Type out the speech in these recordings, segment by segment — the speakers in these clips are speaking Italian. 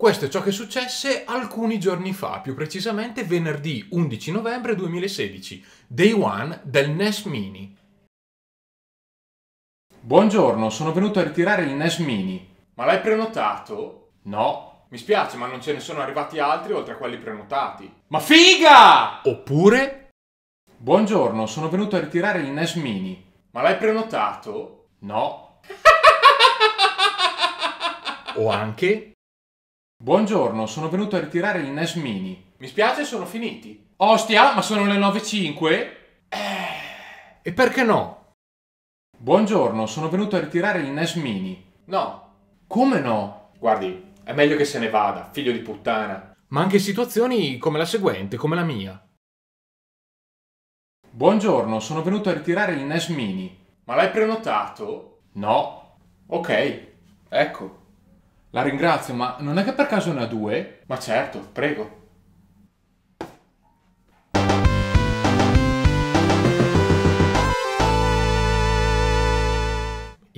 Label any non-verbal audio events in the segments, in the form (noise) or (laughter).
Questo è ciò che successe alcuni giorni fa, più precisamente venerdì 11 novembre 2016, day one del NES Mini. Buongiorno, sono venuto a ritirare il NES Mini. Ma l'hai prenotato? No. Mi spiace, ma non ce ne sono arrivati altri oltre a quelli prenotati. Ma figa! Oppure... Buongiorno, sono venuto a ritirare il NES Mini. Ma l'hai prenotato? No. (laughs) o anche... Buongiorno, sono venuto a ritirare il NES Mini. Mi spiace, sono finiti. Ostia, ma sono le 9.05? Eh... E perché no? Buongiorno, sono venuto a ritirare il NES Mini. No. Come no? Guardi, è meglio che se ne vada, figlio di puttana. Ma anche situazioni come la seguente, come la mia. Buongiorno, sono venuto a ritirare il NES Mini. Ma l'hai prenotato? No. Ok, ecco. La ringrazio, ma non è che per caso ne ha due? Ma certo, prego.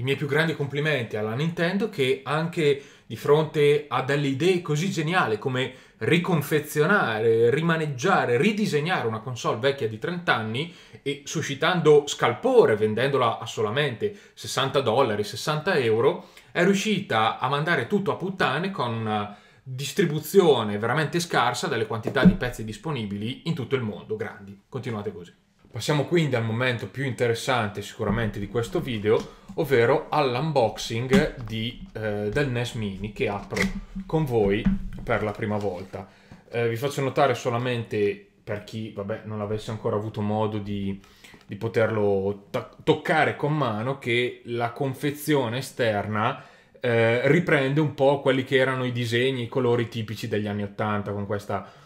i miei più grandi complimenti alla Nintendo che anche di fronte a delle idee così geniali come riconfezionare, rimaneggiare, ridisegnare una console vecchia di 30 anni e suscitando scalpore vendendola a solamente 60 dollari, 60 euro, è riuscita a mandare tutto a puttane con una distribuzione veramente scarsa delle quantità di pezzi disponibili in tutto il mondo. Grandi, continuate così. Passiamo quindi al momento più interessante sicuramente di questo video, ovvero all'unboxing eh, del NES Mini che apro con voi per la prima volta. Eh, vi faccio notare solamente per chi vabbè, non avesse ancora avuto modo di, di poterlo toccare con mano che la confezione esterna eh, riprende un po' quelli che erano i disegni, i colori tipici degli anni 80 con questa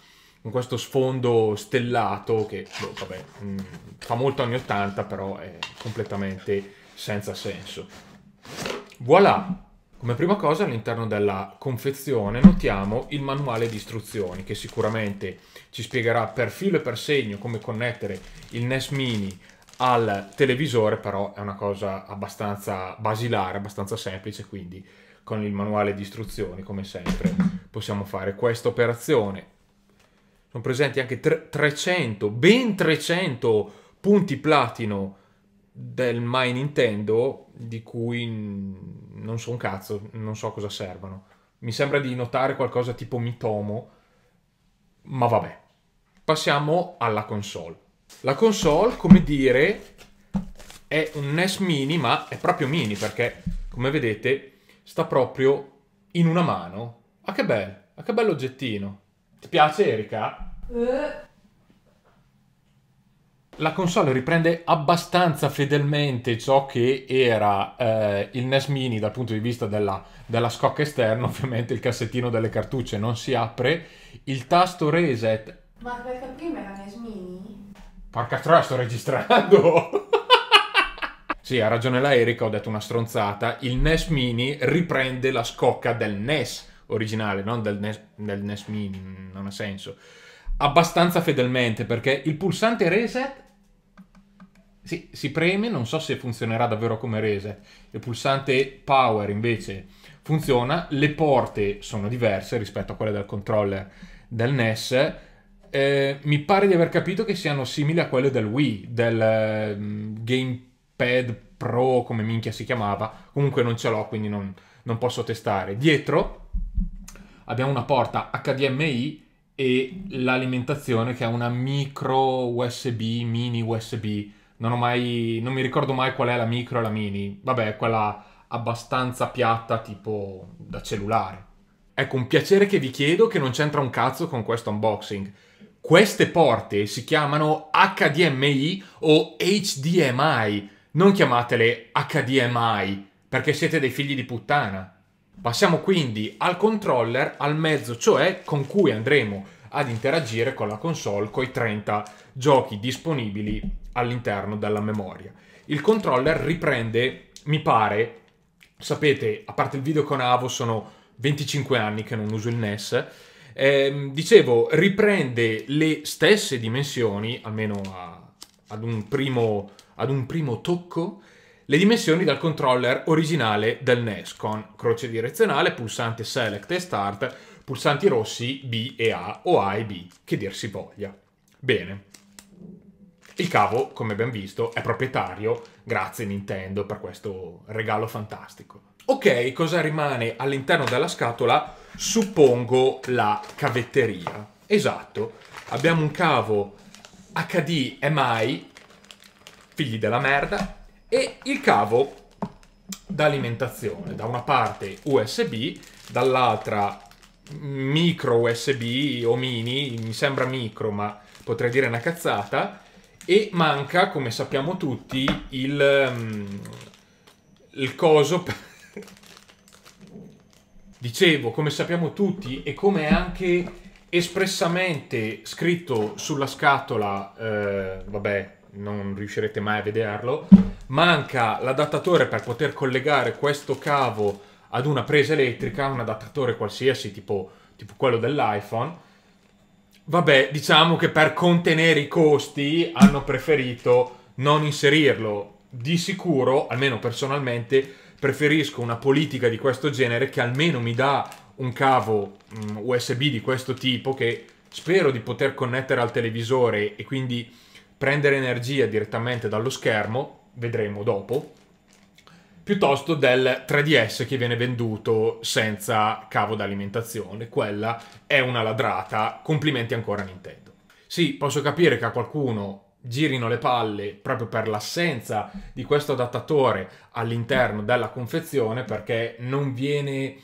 con questo sfondo stellato che, boh, vabbè, mh, mm, fa molto anni 80, però è completamente senza senso. Voilà! Come prima cosa all'interno della confezione notiamo il manuale di istruzioni che sicuramente ci spiegherà per filo e per segno come connettere il NES Mini al televisore, però è una cosa abbastanza basilare, abbastanza semplice, quindi con il manuale di istruzioni, come sempre, possiamo fare questa operazione sono presenti anche 300, ben 300 punti platino del My Nintendo, di cui non so un cazzo, non so cosa servano. Mi sembra di notare qualcosa tipo Mitomo, ma vabbè. Passiamo alla console. La console, come dire, è un NES mini, ma è proprio mini perché, come vedete, sta proprio in una mano. Ah che bello, ah che bello oggettino. Ti piace Erika? Eh. La console riprende abbastanza fedelmente ciò che era eh, il NES Mini dal punto di vista della, della, scocca esterna, (laughs) ovviamente il cassettino delle cartucce non si apre, il tasto reset... Ma perché prima era NES Mini? Porca troia, sto registrando! (laughs) sì, ha ragione la Erika, ho detto una stronzata, il NES Mini riprende la scocca del NES originale, non del NES, del NES Mini, non ha senso, abbastanza fedelmente perché il pulsante reset sì, si preme, non so se funzionerà davvero come reset, il pulsante power invece funziona, le porte sono diverse rispetto a quelle del controller del NES, eh, mi pare di aver capito che siano simili a quelle del Wii, del um, Gamepad Pro, come minchia si chiamava. Comunque non ce l'ho, quindi non, non, posso testare. Dietro abbiamo una porta HDMI e l'alimentazione che è una micro USB, mini USB. Non, ho mai, non mi ricordo mai qual è la micro e la mini. Vabbè, quella abbastanza piatta tipo da cellulare. Ecco, un piacere che vi chiedo che non c'entra un cazzo con questo unboxing. Queste porte si chiamano HDMI o HDMI. Non chiamatele HDMI perché siete dei figli di puttana. Passiamo quindi al controller, al mezzo, cioè con cui andremo ad interagire con la console con i 30 giochi disponibili all'interno della memoria. Il controller riprende, mi pare, sapete, a parte il video con Avo sono 25 anni che non uso il NES, eh, dicevo, riprende le stesse dimensioni, almeno a, ad, un primo, ad un primo tocco, le dimensioni dal controller originale del NES con croce direzionale, pulsanti Select e Start, pulsanti rossi B e A o A e B, che dir si voglia. Bene. Il cavo, come abbiamo visto, è proprietario, grazie Nintendo per questo regalo fantastico. Ok, cosa rimane all'interno della scatola? Suppongo la cavetteria. Esatto, abbiamo un cavo HDMI, figli della merda, e il cavo d'alimentazione, da una parte USB, dall'altra micro USB o mini, mi sembra micro ma potrei dire una cazzata, e manca, come sappiamo tutti, il, um, il coso... Per... (laughs) Dicevo, come sappiamo tutti e come è anche espressamente scritto sulla scatola, eh, vabbè, non riuscirete mai a vederlo, manca l'adattatore per poter collegare questo cavo ad una presa elettrica, un adattatore qualsiasi tipo, tipo quello dell'iPhone. Vabbè, diciamo che per contenere i costi hanno preferito non inserirlo. Di sicuro, almeno personalmente, preferisco una politica di questo genere che almeno mi dà un cavo mm, USB di questo tipo che spero di poter connettere al televisore e quindi prendere energia direttamente dallo schermo, vedremo dopo, piuttosto del 3DS che viene venduto senza cavo d'alimentazione. Quella è una ladrata, complimenti ancora Nintendo. Sì, posso capire che a qualcuno girino le palle proprio per l'assenza di questo adattatore all'interno della confezione perché non viene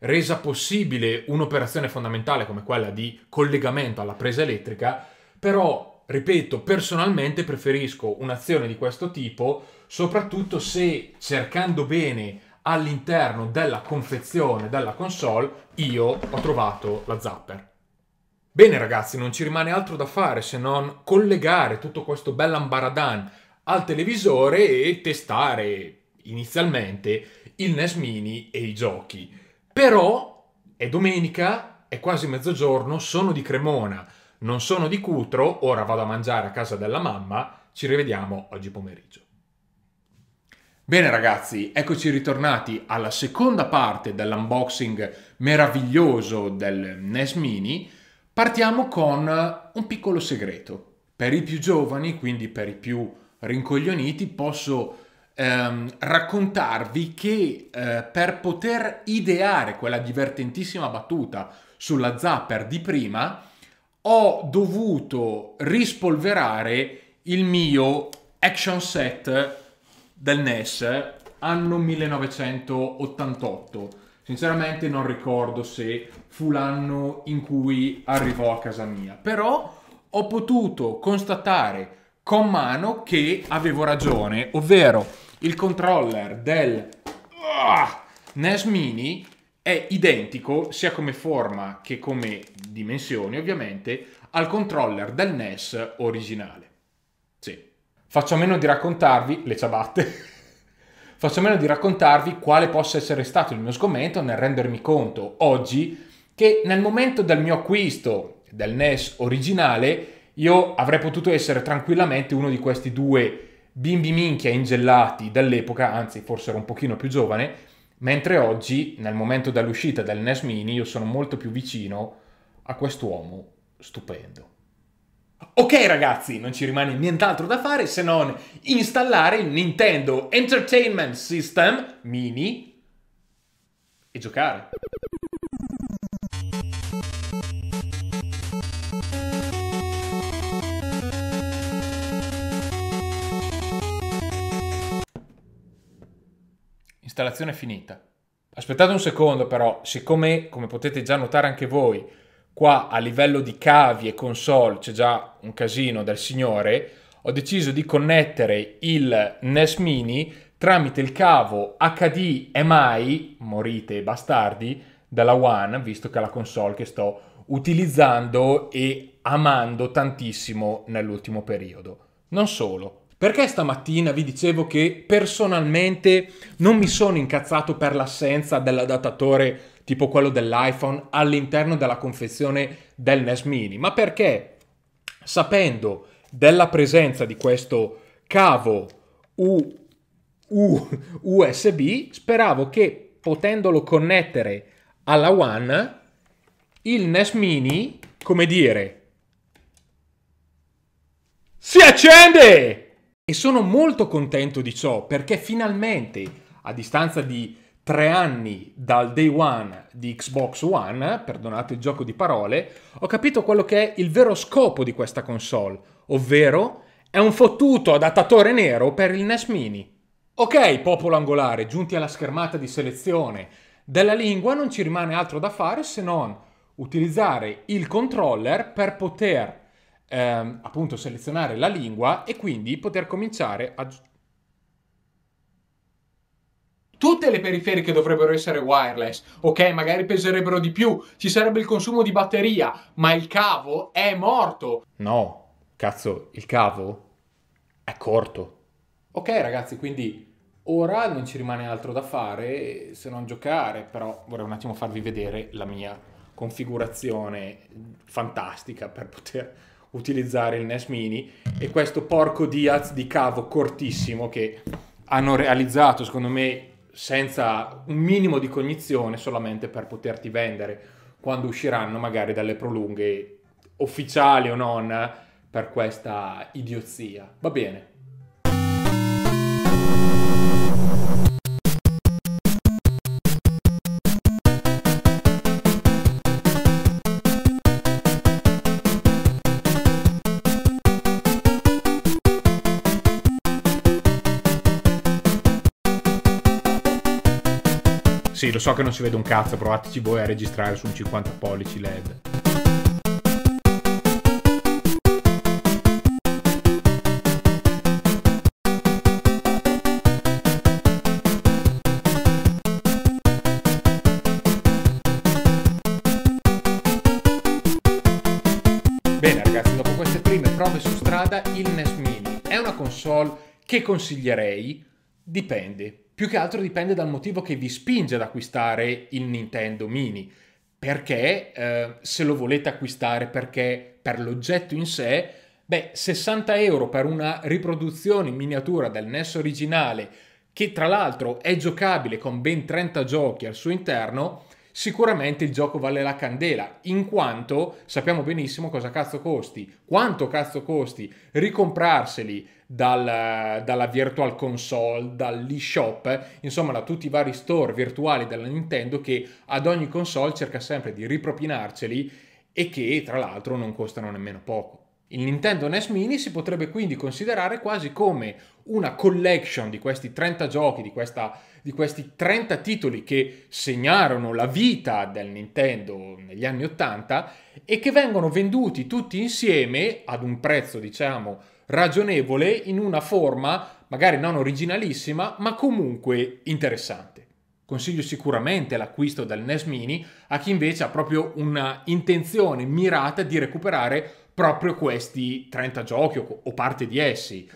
resa possibile un'operazione fondamentale come quella di collegamento alla presa elettrica, però Ripeto, personalmente preferisco un'azione di questo tipo, soprattutto se cercando bene all'interno della confezione della console io ho trovato la zapper. Bene ragazzi, non ci rimane altro da fare se non collegare tutto questo bell'ambaradan al televisore e testare inizialmente il NES Mini e i giochi. Però è domenica, è quasi mezzogiorno, sono di Cremona non sono di Cutro, ora vado a mangiare a casa della mamma, ci rivediamo oggi pomeriggio. Bene ragazzi, eccoci ritornati alla seconda parte dell'unboxing meraviglioso del NES Mini. Partiamo con un piccolo segreto. Per i più giovani, quindi per i più rincoglioniti, posso ehm, raccontarvi che eh, per poter ideare quella divertentissima battuta sulla zapper di prima, ho dovuto rispolverare il mio action set del NES anno 1988. Sinceramente non ricordo se fu l'anno in cui arrivò a casa mia, però ho potuto constatare con mano che avevo ragione, ovvero il controller del uh, ah, NES Mini è identico sia come forma che come dimensioni, ovviamente, al controller del NES originale. Sì. Faccio a meno di raccontarvi le ciabatte. (laughs) Faccio a meno di raccontarvi quale possa essere stato il mio sgomento nel rendermi conto oggi che nel momento del mio acquisto del NES originale io avrei potuto essere tranquillamente uno di questi due bimbi minchia ingellati dall'epoca, anzi forse ero un pochino più giovane, Mentre oggi, nel momento dell'uscita del NES Mini, io sono molto più vicino a quest'uomo stupendo. Ok ragazzi, non ci rimane nient'altro da fare se non installare il Nintendo Entertainment System Mini e giocare. Installazione finita. Aspettate un secondo però, siccome come potete già notare anche voi, qua a livello di cavi e console c'è già un casino del signore, ho deciso di connettere il NES Mini tramite il cavo HDMI, morite bastardi, dalla One, visto che è la console che sto utilizzando e amando tantissimo nell'ultimo periodo. Non solo, perché stamattina vi dicevo che personalmente non mi sono incazzato per l'assenza dell'adattatore tipo quello dell'iPhone all'interno della confezione del NES Mini, ma perché sapendo della presenza di questo cavo U, U, USB, speravo che potendolo connettere alla One, il NES Mini, come dire, si accende! E sono molto contento di ciò perché finalmente, a distanza di tre anni dal day one di Xbox One, perdonate il gioco di parole, ho capito quello che è il vero scopo di questa console, ovvero è un fottuto adattatore nero per il NES Mini. Ok, popolo angolare, giunti alla schermata di selezione della lingua non ci rimane altro da fare se non utilizzare il controller per poter ehm, appunto selezionare la lingua e quindi poter cominciare a... Tutte le periferiche dovrebbero essere wireless, ok? Magari peserebbero di più, ci sarebbe il consumo di batteria, ma il cavo è morto. No, cazzo, il cavo è corto. Ok ragazzi, quindi Ora non ci rimane altro da fare se non giocare, però vorrei un attimo farvi vedere la mia configurazione fantastica per poter utilizzare il NES Mini e questo porco Diaz di cavo cortissimo che hanno realizzato secondo me senza un minimo di cognizione solamente per poterti vendere quando usciranno magari dalle prolunghe ufficiali o non per questa idiozia. Va bene, Sì, lo so che non si vede un cazzo, provateci voi a registrare su un 50 pollici LED. Bene ragazzi, dopo queste prime prove su strada, il NES Mini è una console che consiglierei? Dipende. Più che altro dipende dal motivo che vi spinge ad acquistare il Nintendo Mini. Perché eh, se lo volete acquistare perché per l'oggetto in sé, beh, 60 euro per una riproduzione in miniatura del NES originale, che tra l'altro è giocabile con ben 30 giochi al suo interno, sicuramente il gioco vale la candela, in quanto sappiamo benissimo cosa cazzo costi, quanto cazzo costi ricomprarseli dal, dalla virtual console, dall'eShop, insomma da tutti i vari store virtuali della Nintendo che ad ogni console cerca sempre di ripropinarceli e che tra l'altro non costano nemmeno poco. Il Nintendo NES Mini si potrebbe quindi considerare quasi come una collection di questi 30 giochi, di questa di questi 30 titoli che segnarono la vita del Nintendo negli anni 80 e che vengono venduti tutti insieme ad un prezzo, diciamo, ragionevole in una forma magari non originalissima, ma comunque interessante. Consiglio sicuramente l'acquisto del NES Mini a chi invece ha proprio una intenzione mirata di recuperare proprio questi 30 giochi o parte di essi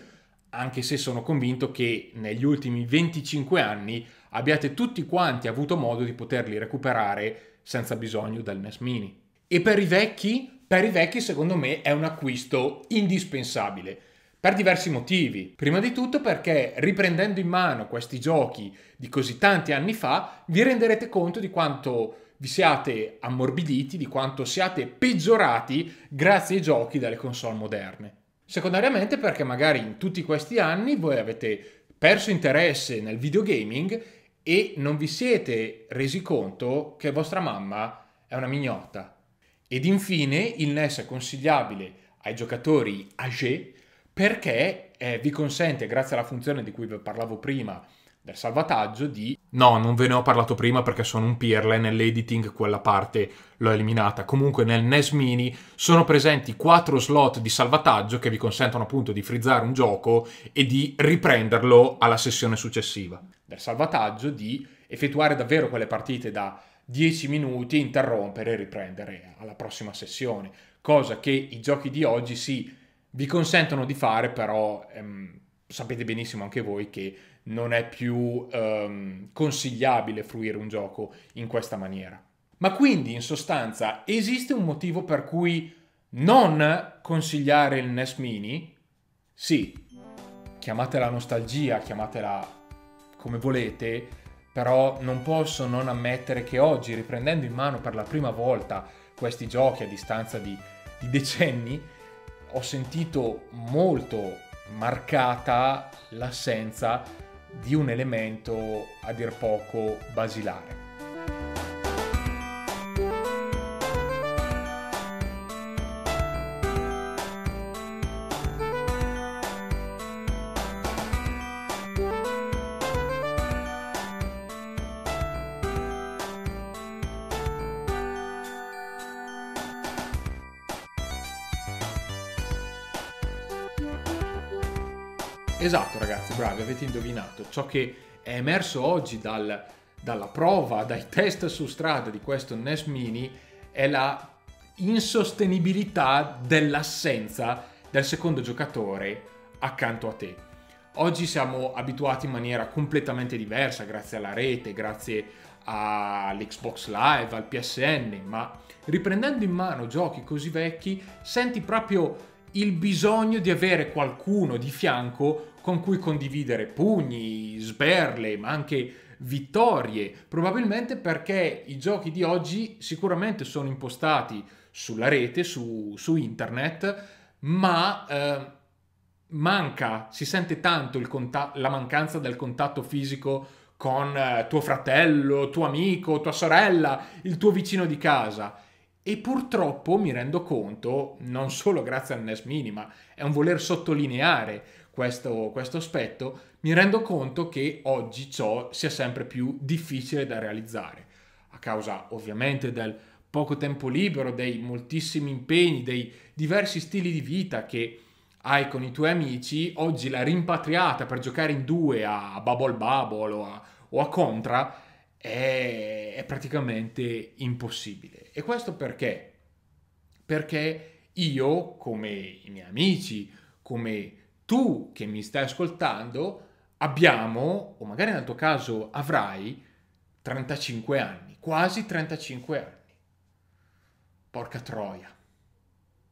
anche se sono convinto che negli ultimi 25 anni abbiate tutti quanti avuto modo di poterli recuperare senza bisogno del NES Mini. E per i vecchi? Per i vecchi secondo me è un acquisto indispensabile, per diversi motivi. Prima di tutto perché riprendendo in mano questi giochi di così tanti anni fa, vi renderete conto di quanto vi siate ammorbiditi, di quanto siate peggiorati grazie ai giochi delle console moderne. Secondariamente perché magari in tutti questi anni voi avete perso interesse nel videogaming e non vi siete resi conto che vostra mamma è una mignotta. Ed infine il NES è consigliabile ai giocatori âgé perché eh, vi consente, grazie alla funzione di cui vi parlavo prima, del salvataggio di... No, non ve ne ho parlato prima perché sono un pirla e nell'editing quella parte l'ho eliminata. Comunque nel NES Mini sono presenti quattro slot di salvataggio che vi consentono appunto di frizzare un gioco e di riprenderlo alla sessione successiva. Del salvataggio di effettuare davvero quelle partite da 10 minuti, interrompere e riprendere alla prossima sessione, cosa che i giochi di oggi sì vi consentono di fare però... Ehm, sapete benissimo anche voi che non è più ehm, consigliabile fruire un gioco in questa maniera. Ma quindi in sostanza esiste un motivo per cui non consigliare il NES Mini? Sì, chiamatela nostalgia, chiamatela come volete, però non posso non ammettere che oggi, riprendendo in mano per la prima volta questi giochi a distanza di, di decenni, ho sentito molto marcata l'assenza di un elemento a dir poco basilare. Esatto ragazzi, bravi, avete indovinato. Ciò che è emerso oggi dal, dalla prova, dai test su strada di questo NES Mini è la insostenibilità dell'assenza del secondo giocatore accanto a te. Oggi siamo abituati in maniera completamente diversa grazie alla rete, grazie all'Xbox Live, al PSN, ma riprendendo in mano giochi così vecchi senti proprio il bisogno di avere qualcuno di fianco con cui condividere pugni, sberle, ma anche vittorie, probabilmente perché i giochi di oggi sicuramente sono impostati sulla rete, su, su internet, ma eh, manca, si sente tanto il conta- la mancanza del contatto fisico con eh, tuo fratello, tuo amico, tua sorella, il tuo vicino di casa. E purtroppo mi rendo conto, non solo grazie al NES Minima, è un voler sottolineare questo, questo aspetto, mi rendo conto che oggi ciò sia sempre più difficile da realizzare, a causa ovviamente del poco tempo libero, dei moltissimi impegni, dei diversi stili di vita che hai con i tuoi amici, oggi la rimpatriata per giocare in due a Bubble Bubble o a, o a Contra è, è praticamente impossibile. E questo perché? Perché io, come i miei amici, come tu che mi stai ascoltando abbiamo, o magari nel tuo caso avrai, 35 anni, quasi 35 anni. Porca troia.